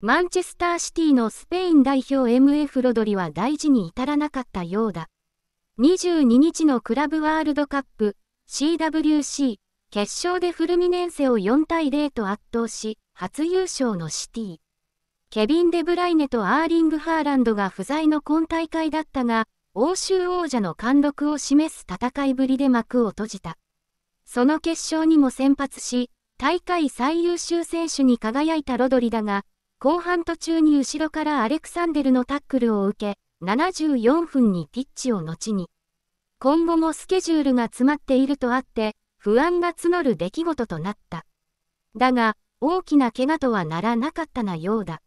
マンチェスターシティのスペイン代表 MF ロドリは大事に至らなかったようだ。22日のクラブワールドカップ CWC 決勝でフルミネンセを4対0と圧倒し、初優勝のシティ。ケビン・デブライネとアーリング・ハーランドが不在の今大会だったが、欧州王者の貫禄を示す戦いぶりで幕を閉じた。その決勝にも先発し、大会最優秀選手に輝いたロドリだが、後半途中に後ろからアレクサンデルのタックルを受け、74分にピッチを後に。今後もスケジュールが詰まっているとあって、不安が募る出来事となった。だが、大きな怪我とはならなかったなようだ。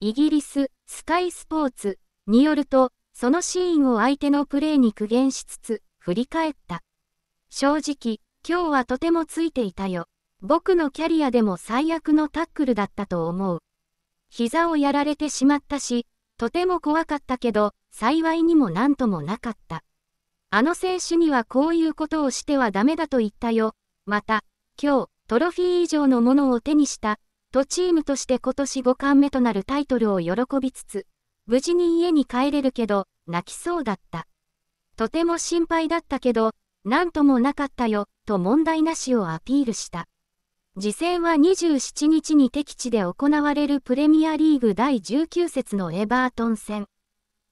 イギリス、スカイスポーツによると、そのシーンを相手のプレーに苦言しつつ、振り返った。正直、今日はとてもついていたよ。僕のキャリアでも最悪のタックルだったと思う。膝をやられてしまったし、とても怖かったけど、幸いにも何ともなかった。あの選手にはこういうことをしてはダメだと言ったよ。また、今日、トロフィー以上のものを手にした、とチームとして今年5冠目となるタイトルを喜びつつ、無事に家に帰れるけど、泣きそうだった。とても心配だったけど、何ともなかったよ、と問題なしをアピールした。次戦は27日に敵地で行われるプレミアリーグ第19節のエバートン戦。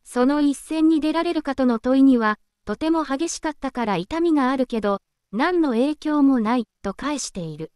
その一戦に出られるかとの問いには、とても激しかったから痛みがあるけど、何の影響もない、と返している。